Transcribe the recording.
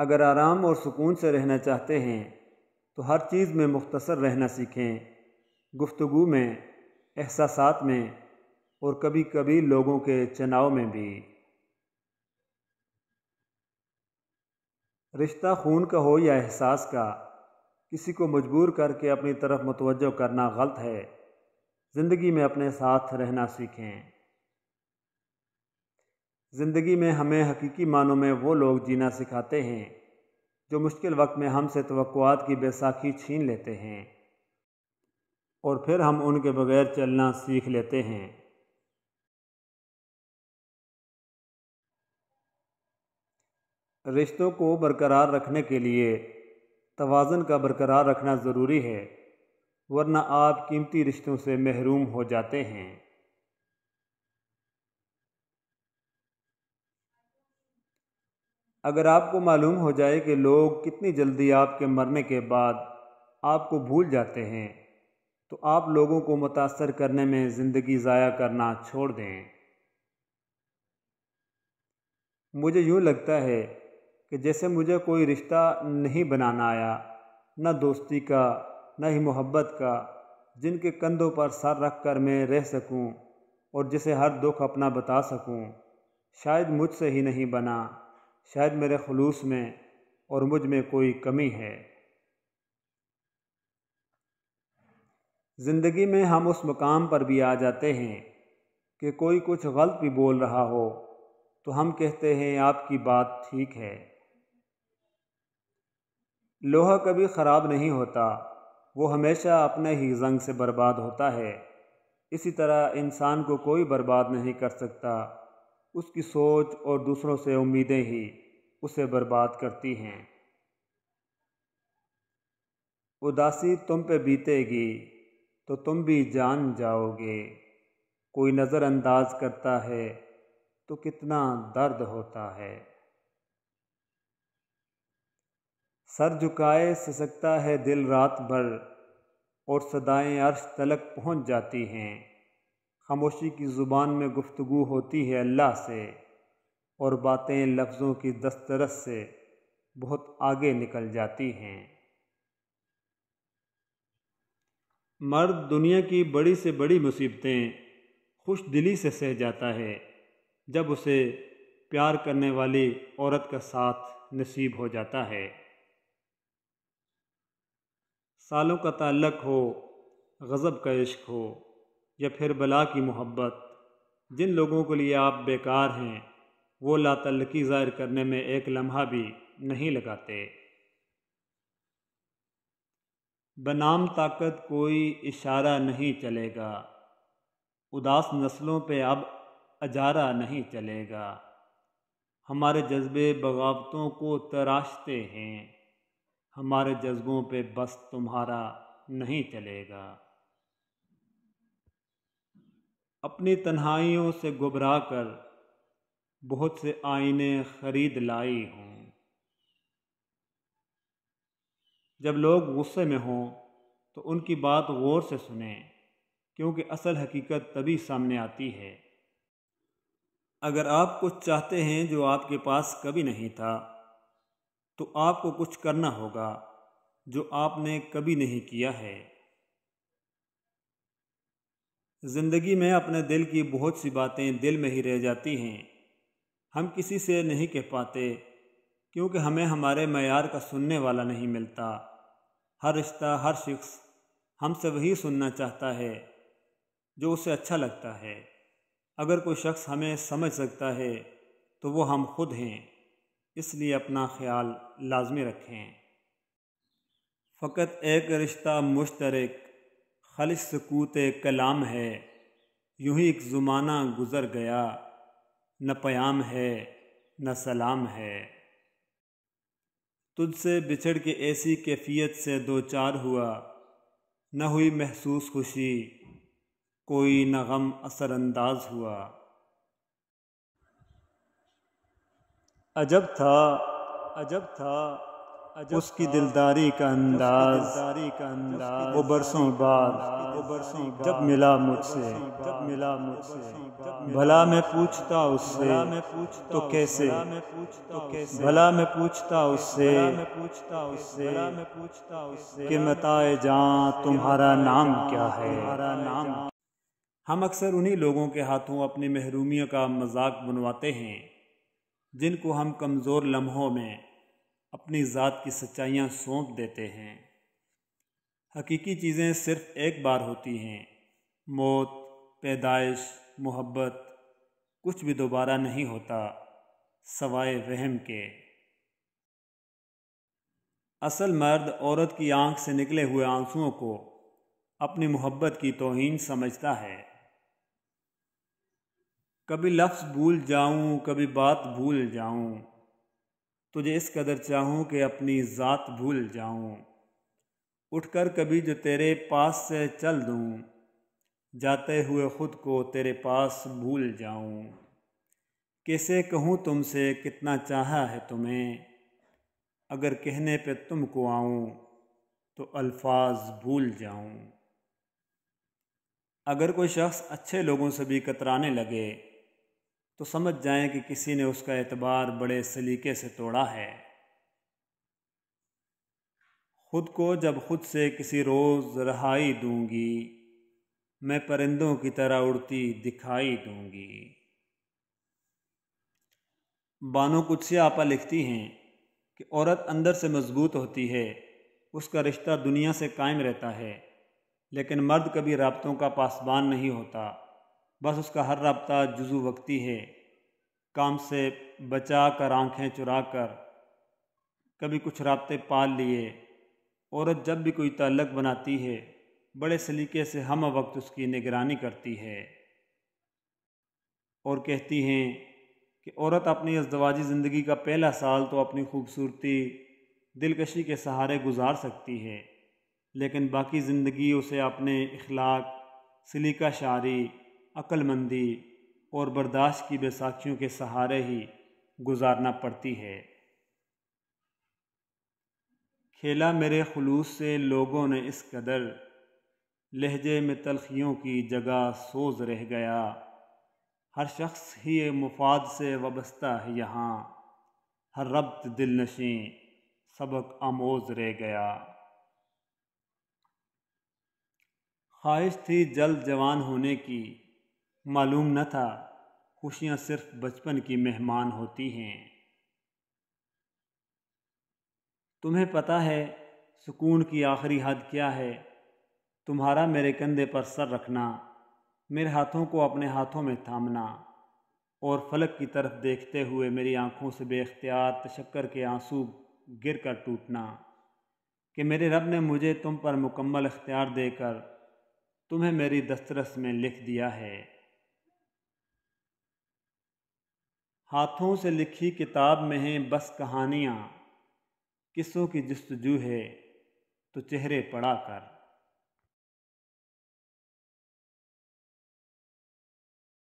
अगर आराम और सुकून से रहना चाहते हैं तो हर चीज़ में मुख्तसर रहना सीखें गुफ्तु में एहसास में और कभी कभी लोगों के चनाव में भी रिश्ता खून का हो या एहसास का किसी को मजबूर करके अपनी तरफ मतवजह करना गलत है ज़िंदगी में अपने साथ रहना सीखें ज़िंदगी में हमें हकीकी मानों में वो लोग जीना सिखाते हैं जो मुश्किल वक्त में हमसे तो की बेसाखी छीन लेते हैं और फिर हम उनके बगैर चलना सीख लेते हैं रिश्तों को बरकरार रखने के लिए तोज़न का बरकरार रखना ज़रूरी है वरना आप कीमती रिश्तों से महरूम हो जाते हैं अगर आपको मालूम हो जाए कि लोग कितनी जल्दी आपके मरने के बाद आपको भूल जाते हैं तो आप लोगों को मुतासर करने में ज़िंदगी ज़ाया करना छोड़ दें मुझे यूँ लगता है कि जैसे मुझे कोई रिश्ता नहीं बनाना आया न दोस्ती का न ही मोहब्बत का जिनके कंधों पर सर रख कर मैं रह सकूं और जिसे हर दुख अपना बता सकूं शायद मुझसे ही नहीं बना शायद मेरे खलूस में और मुझ में कोई कमी है ज़िंदगी में हम उस मकाम पर भी आ जाते हैं कि कोई कुछ गलत भी बोल रहा हो तो हम कहते हैं आपकी बात ठीक है लोहा कभी ख़राब नहीं होता वो हमेशा अपने ही जंग से बर्बाद होता है इसी तरह इंसान को कोई बर्बाद नहीं कर सकता उसकी सोच और दूसरों से उम्मीदें ही उसे बर्बाद करती हैं उदासी तुम पे बीतेगी तो तुम भी जान जाओगे कोई नज़रअंदाज करता है तो कितना दर्द होता है सर झुकाए सिसकता है दिल रात भर और सदाएं अर्श तलक पहुंच जाती हैं खामोशी की ज़ुबान में गुफ्तु होती है अल्लाह से और बातें लफ्ज़ों की दस्तरस से बहुत आगे निकल जाती हैं मर्द दुनिया की बड़ी से बड़ी मुसीबतें खुश दिली से सह जाता है जब उसे प्यार करने वाली औरत का साथ नसीब हो जाता है सालों का ताल्लक हो गज़ब का इश्क हो या फिर बला की मोहब्बत जिन लोगों के लिए आप बेकार हैं वो लातल्लकी ज़ाहिर करने में एक लम्हा भी नहीं लगाते बनाम ताकत कोई इशारा नहीं चलेगा उदास नस्लों पे अब अजारा नहीं चलेगा हमारे जज्बे बगावतों को तराशते हैं हमारे जज्बों पे बस तुम्हारा नहीं चलेगा अपनी तन्हाइयों से घबरा कर बहुत से आईने खरीद लाई हों जब लोग गुस्से में हों तो उनकी बात गौर से सुने क्योंकि असल हकीकत तभी सामने आती है अगर आप कुछ चाहते हैं जो आपके पास कभी नहीं था तो आपको कुछ करना होगा जो आपने कभी नहीं किया है ज़िंदगी में अपने दिल की बहुत सी बातें दिल में ही रह जाती हैं हम किसी से नहीं कह पाते क्योंकि हमें हमारे मैार का सुनने वाला नहीं मिलता हर रिश्ता हर शख्स हमसे वही सुनना चाहता है जो उसे अच्छा लगता है अगर कोई शख्स हमें समझ सकता है तो वो हम खुद हैं इसलिए अपना ख्याल लाजमी रखें फ़कत एक रिश्ता मुश्तरक खलिस सकूत कलाम है यूं ही एक ज़ुमाना गुज़र गया न प्याम है न सलाम है से बिछड़ के ऐसी कैफियत से दो चार हुआ न हुई महसूस खुशी कोई न गम असरअंदाज हुआ अजब था अजब था उसकी दिलदारी का अंदाज का अंदाज वो बरसों बाद वो बरसों जब मिला मुझसे जब मिला मुझसे भला मैं पूछता उससे मैं पूछ तो कैसे मैं पूछ तो कैसे भला मैं पूछता उससे मैं पूछता उससे मैं पूछता उससे कि मताए जहाँ तुम्हारा नाम क्या है तुम्हारा नाम हम अक्सर उन्हीं लोगों के हाथों अपनी महरूमियों का मजाक बनवाते हैं जिनको हम कमज़ोर लम्हों में अपनी ज़ात की सच्चाइयाँ सौंप देते हैं हकीकी चीज़ें सिर्फ एक बार होती हैं मौत पैदाइश मोहब्बत कुछ भी दोबारा नहीं होता सवाए वहम के असल मर्द औरत की आंख से निकले हुए आंसुओं को अपनी मोहब्बत की तोहन समझता है कभी लफ्ज़ भूल जाऊं कभी बात भूल जाऊं तुझे इस कदर चाहूँ कि अपनी ज़ात भूल जाऊँ उठकर कभी जो तेरे पास से चल दूँ जाते हुए ख़ुद को तेरे पास भूल जाऊँ कैसे कहूँ तुमसे कितना चाहा है तुम्हें अगर कहने पे तुमको आऊँ तो अल्फाज भूल जाऊँ अगर कोई शख्स अच्छे लोगों से भी कतराने लगे तो समझ जाएं कि किसी ने उसका एतबार बड़े सलीके से तोड़ा है खुद को जब खुद से किसी रोज़ रहाई दूंगी मैं परिंदों की तरह उड़ती दिखाई दूंगी बानो से आपा लिखती हैं कि औरत अंदर से मजबूत होती है उसका रिश्ता दुनिया से कायम रहता है लेकिन मर्द कभी रबतों का पासबान नहीं होता बस उसका हर रबता जुजू वक्ती है काम से बचा कर आँखें चुरा कर कभी कुछ रबते पाल लिए औरत जब भी कोई तल्लक बनाती है बड़े सलीके से हम वक्त उसकी निगरानी करती है और कहती हैं कि औरत अपनी अजदवाजी ज़िंदगी का पहला साल तो अपनी खूबसूरती दिलकशी के सहारे गुजार सकती है लेकिन बाकी ज़िंदगी उसे अपने अखलाक सलीका शारी अक्लमंदी और बर्दाश्त की बैसाखियों के सहारे ही गुजारना पड़ती है खेला मेरे खलूस से लोगों ने इस कदर लहजे में तलखियों की जगह सोज रह गया हर शख्स ही मुफाद से वस्ता है यहाँ हर रब्त दिल नशें सबक आमोज रह गया ख्वाहिश थी जल्द जवान होने की मालूम न था खुशियाँ सिर्फ बचपन की मेहमान होती हैं तुम्हें पता है सुकून की आखिरी हद क्या है तुम्हारा मेरे कंधे पर सर रखना मेरे हाथों को अपने हाथों में थामना और फलक की तरफ देखते हुए मेरी आंखों से बेख्तियार तशक्कर के आंसू गिर कर टूटना कि मेरे रब ने मुझे तुम पर मुकम्मल इख्तियार देकर तुम्हें मेरी दस्तरस में लिख दिया है हाथों से लिखी किताब में हैं बस कहानियाँ किस्सों की जस्तजू है तो चेहरे पढ़ा कर